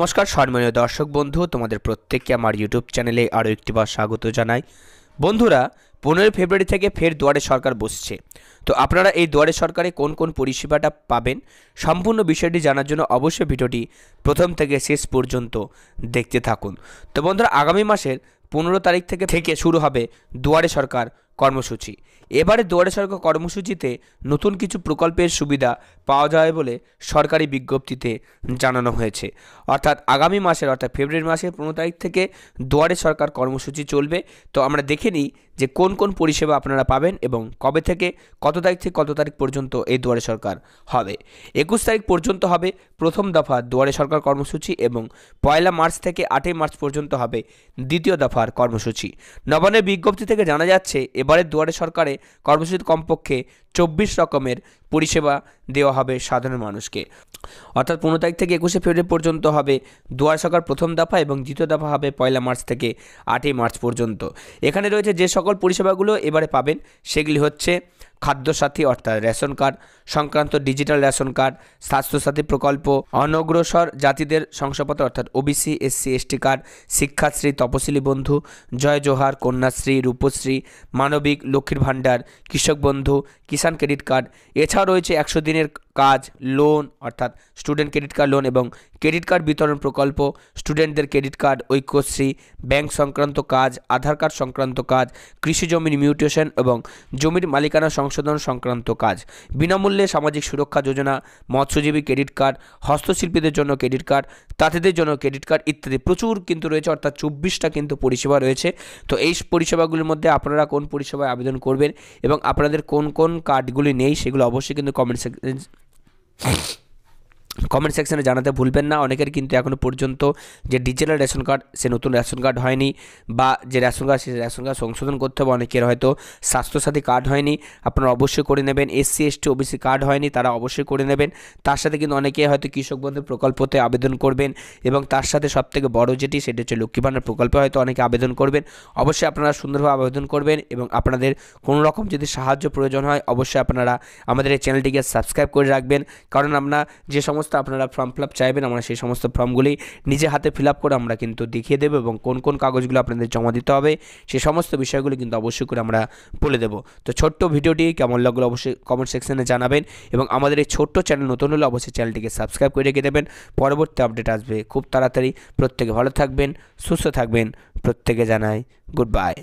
নমস্কার সম্মানীয় দর্শক বন্ধু তোমাদের প্রত্যেককে আমার ইউটিউব চ্যানেলে আরও একটিবার স্বাগত জানাই বন্ধুরা পনেরোই ফেব্রুয়ারি থেকে ফের দুয়ারে সরকার বসছে তো আপনারা এই দুয়ারে সরকারে কোন কোন পরিষেবাটা পাবেন সম্পূর্ণ বিষয়টি জানার জন্য অবশ্যই ভিডিওটি প্রথম থেকে শেষ পর্যন্ত দেখতে থাকুন তো বন্ধুরা আগামী মাসের পনেরো তারিখ থেকে থেকে শুরু হবে দুয়ারে সরকার কর্মসূচি এবারে দুয়ারে সরকার কর্মসূচিতে নতুন কিছু প্রকল্পের সুবিধা পাওয়া যাবে বলে সরকারি বিজ্ঞপ্তিতে জানানো হয়েছে অর্থাৎ আগামী মাসের অর্থাৎ ফেব্রুয়ারি মাসের পনেরো তারিখ থেকে দুয়ারে সরকার কর্মসূচি চলবে তো আমরা দেখে নিই যে কোন কোন পরিষেবা আপনারা পাবেন এবং কবে থেকে কত তারিখ থেকে কত তারিখ পর্যন্ত এই দুয়ারে সরকার হবে একুশ তারিখ পর্যন্ত হবে প্রথম দফা দুয়ারে সরকার কর্মসূচি এবং পয়লা মার্চ থেকে আটই মার্চ পর্যন্ত হবে দ্বিতীয় দফার কর্মসূচি নবান্নের বিজ্ঞপ্তি থেকে জানা যাচ্ছে এবার এবারের দুয়ারে সরকারে কর্মসূচির কমপক্ষে চব্বিশ রকমের পরিষেবা দেওয়া হবে সাধারণ মানুষকে অর্থাৎ পনেরো তারিখ থেকে একুশে ফেব্রুয়ারি পর্যন্ত হবে দুয়ার প্রথম দফা এবং দ্বিতীয় দফা হবে পয়লা মার্চ থেকে আটই মার্চ পর্যন্ত এখানে রয়েছে যে সকল পরিষেবাগুলো এবারে পাবেন সেগুলি হচ্ছে খাদ্যসাথী অর্থাৎ রেশন কার্ড সংক্রান্ত ডিজিটাল রেশন কার্ড স্বাস্থ্যসাথী প্রকল্প অনগ্রসর জাতিদের শংসাপত্র অর্থাৎ OBC SC ST card Shikshashree Taposili Bandhu জয় জোহার কন্যাশ্রী রূপশ্রী মানবিক লক্ষ্মীর ভাণ্ডার কৃষক বন্ধু কিষাণ ক্রেডিট কার্ড এছাড়া রয়েছে একশো দিনের কাজ লোন অর্থাৎ স্টুডেন্ট ক্রেডিট কার্ড লোন এবং ক্রেডিট কার্ড বিতরণ প্রকল্প স্টুডেন্টদের ক্রেডিট কার্ড ঐক্যশ্রী ব্যাংক সংক্রান্ত কাজ আধার কার্ড সংক্রান্ত কাজ কৃষি জমির মিউটেশন এবং জমির মালিকানা সংশোধন সংক্রান্ত কাজ বিনামূল্যে সামাজিক সুরক্ষা যোজনা মৎস্যজীবী ক্রেডিট কার্ড হস্তশিল্পীদের জন্য ক্রেডিট কার্ড তাঁতিদের জন্য ক্রেডিট কার্ড ইত্যাদি প্রচুর কিন্তু রয়েছে অর্থাৎ চব্বিশটা কিন্তু পরিষেবা রয়েছে তো এই পরিষেবাগুলির মধ্যে আপনারা কোন পরিষেবায় আবেদন করবেন এবং আপনাদের কোন কোন কার্ডগুলি নেই সেগুলো অবশ্যই কিন্তু কমেন্ট はい。কমেন্ট সেকশানে জানাতে ভুলবেন না অনেকের কিন্তু এখনও পর্যন্ত যে ডিজিটাল রেশন কার্ড সে নতুন রেশন কার্ড হয়নি বা যে রেশন কার্ড সে রেশন কার্ড সংশোধন করতে হবে অনেকের হয়তো স্বাস্থ্যসাথী কার্ড হয়নি আপনারা অবশ্যই করে নেবেন এসসি এসটি ওবিসি কার্ড হয়নি তারা অবশ্যই করে নেবেন তার সাথে কিন্তু অনেকে হয়তো কৃষক বন্ধু প্রকল্পতে আবেদন করবেন এবং তার সাথে সবথেকে বড় যেটি সেটি হচ্ছে লক্ষ্মী ভাণ্ডার প্রকল্পে হয়তো অনেকে আবেদন করবেন অবশ্যই আপনারা সুন্দরভাবে আবেদন করবেন এবং আপনাদের কোনো রকম যদি সাহায্য প্রয়োজন হয় অবশ্যই আপনারা আমাদের এই চ্যানেলটিকে সাবস্ক্রাইব করে রাখবেন কারণ আমরা যে সমস্ত আপনারা ফর্ম ফিল আপ চাইবেন আমরা সেই সমস্ত ফর্মগুলি নিজে হাতে ফিল আপ করে আমরা কিন্তু দেখিয়ে দেবো এবং কোন কোন কাগজগুলো আপনাদের জমা দিতে হবে সে সমস্ত বিষয়গুলি কিন্তু অবশ্যই করে আমরা বলে দেবো তো ছোট্ট ভিডিওটি কেমন লাগলো অবশ্যই কমেন্ট সেকশনে জানাবেন এবং আমাদের এই ছোট্ট চ্যানেল নতুন হলে অবশ্যই চ্যানেলটিকে সাবস্ক্রাইব করে রেখে দেবেন পরবর্তী আপডেট আসবে খুব তাড়াতাড়ি প্রত্যেকে ভালো থাকবেন সুস্থ থাকবেন প্রত্যেকে জানাই গুড বাই